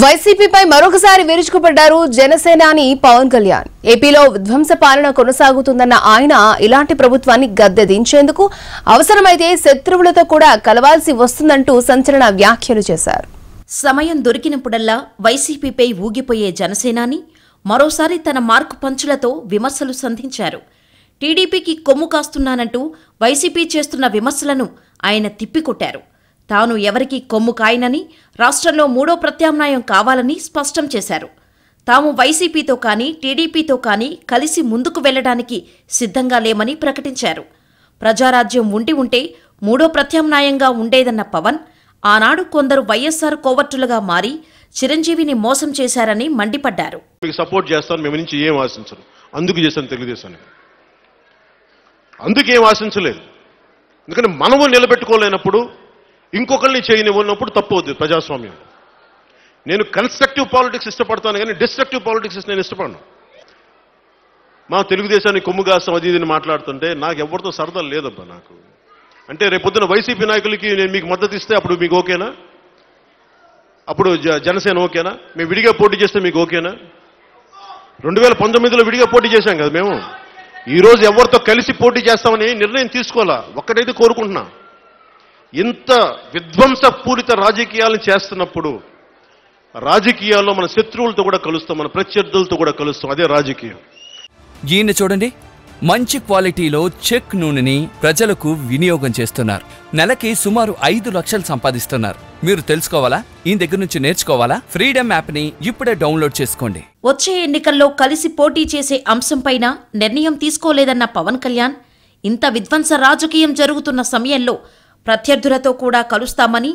వైసీపీపై మరొకసారి విరుచుకుపడ్డారు జనసేనాని పవన్ కళ్యాణ్ ఏపీలో విధ్వంస పాలన కొనసాగుతుందన్న ఆయన ఇలాంటి ప్రభుత్వాన్ని గద్దె దించేందుకు అవసరమైతే శత్రువులతో కూడా కలవాల్సి వస్తుందంటూ సంచలన వ్యాఖ్యలు చేశారు సమయం దొరికినప్పుడల్లా వైసీపీపై ఊగిపోయే జనసేనాని మరోసారి తన మార్కు పంచులతో విమర్శలు సంధించారు టీడీపీకి కొమ్ము కాస్తున్నానంటూ వైసీపీ చేస్తున్న విమర్శలను ఆయన తిప్పికొట్టారు తాను ఎవరికీ కొమ్ము కాయనని రాష్ట్రంలో మూడో ప్రత్యామ్నాయం కావాలని స్పష్టం చేశారు తాము వైసీపీతో కానీ టీడీపీతో కానీ కలిసి ముందుకు వెళ్లడానికి సిద్ధంగా లేమని ప్రకటించారు ప్రజారాజ్యం ఉండి ఉంటే మూడో ప్రత్యామ్నాయంగా ఉండేదన్న పవన్ ఆనాడు కొందరు వైఎస్ఆర్ కోవర్టులుగా మారి చిరంజీవిని మోసం చేశారని మండిపడ్డారు సపోర్ట్ చేస్తాను మేము నుంచి ఏం ఆశించరు అందుకు చేశాను అందుకేం ఆశించలేదు ఎందుకంటే మనము నిలబెట్టుకోలేనప్పుడు ఇంకొకరిని చేయనివ్వనప్పుడు తప్పవుద్ది ప్రజాస్వామ్యం నేను కన్స్ట్రక్టివ్ పాలిటిక్స్ ఇష్టపడతాను కానీ డిస్ట్రక్టివ్ పాలిటిక్స్ నేను ఇష్టపడను మా తెలుగుదేశాన్ని కొమ్ముగాసం అది మాట్లాడుతుంటే నాకు ఎవరితో సరదా లేదబ్బా నాకు అంటే రేపొద్దున వైసీపీ నాయకులకి నేను మీకు మద్దతు ఇస్తే అప్పుడు మీకు ఓకేనా అప్పుడు జనసేన ఓకేనా మేము విడిగా పోటీ చేస్తే మీకు ఓకేనా రెండు వేల పంతొమ్మిదిలో విడిగా పోటీ చేశాం కదా మేము ఈరోజు ఎవరితో కలిసి పోటీ చేస్తామని నిర్ణయం తీసుకోవాలా ఒక్కటైతే కోరుకుంటున్నాం ఇంత విధ్వంసపూరిత రాజకీయాలు చేస్తున్నప్పుడు రాజకీయాల్లో మన శత్రువులతో కూడా కలుస్తాం మన ప్రత్యర్థులతో కూడా కలుస్తాం అదే రాజకీయం దీన్ని చూడండి మంచి క్వాలిటీలో చెక్ నూనెని ప్రజలకు వినియోగం చేస్తున్నారు నెలకి సుమారు ఐదు లక్షలు సంపాదిస్తున్నారు మీరు తెలుసుకోవాలా ఈ దగ్గర నుంచి నేర్చుకోవాలా ఫ్రీడమ్ యాప్ ని ఇప్పుడే డౌన్లోడ్ చేసుకోండి వచ్చే ఎన్నికల్లో కలిసి పోటీ చేసే అంశంపైన నిర్ణయం తీసుకోలేదన్న పవన్ కళ్యాణ్ ఇంత విధ్వంస రాజకీయం జరుగుతున్న సమయంలో ప్రత్యర్థులతో కూడా కలుస్తామని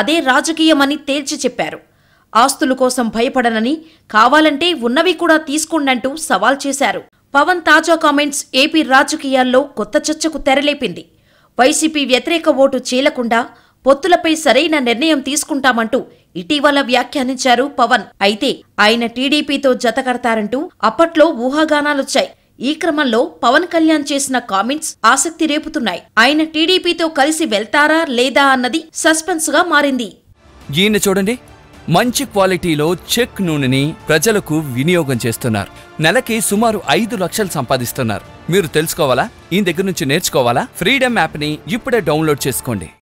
అదే రాజకీయమని తేల్చి చెప్పారు ఆస్తుల కోసం భయపడనని కావాలంటే ఉన్నవి కూడా తీసుకుండంటూ సవాల్ చేశారు పవన్ తాజా కామెంట్స్ ఏపీ రాజకీయాల్లో కొత్త చర్చకు తెరలేపింది వైసీపీ వ్యతిరేక ఓటు చీలకుండా పొత్తులపై సరైన నిర్ణయం తీసుకుంటామంటూ ఇటీవల వ్యాఖ్యానించారు పవన్ అయితే ఆయన టీడీపీతో జతకడతారంటూ అప్పట్లో ఊహాగానాలొచ్చాయి ఈ క్రమంలో పవన్ కళ్యాణ్ చేసిన కామెంట్స్ ఆసక్తి రేపుతున్నాయి ఆయన టీడీపీతో కలిసి వెళ్తారా లేదా అన్నది సస్పెన్స్ గా మారింది ఈయన చూడండి మంచి క్వాలిటీలో చెక్ నూనెని ప్రజలకు వినియోగం చేస్తున్నారు నెలకి సుమారు ఐదు లక్షలు సంపాదిస్తున్నారు మీరు తెలుసుకోవాలా ఈ దగ్గర నుంచి నేర్చుకోవాలా ఫ్రీడమ్ యాప్ని ఇప్పుడే డౌన్లోడ్ చేసుకోండి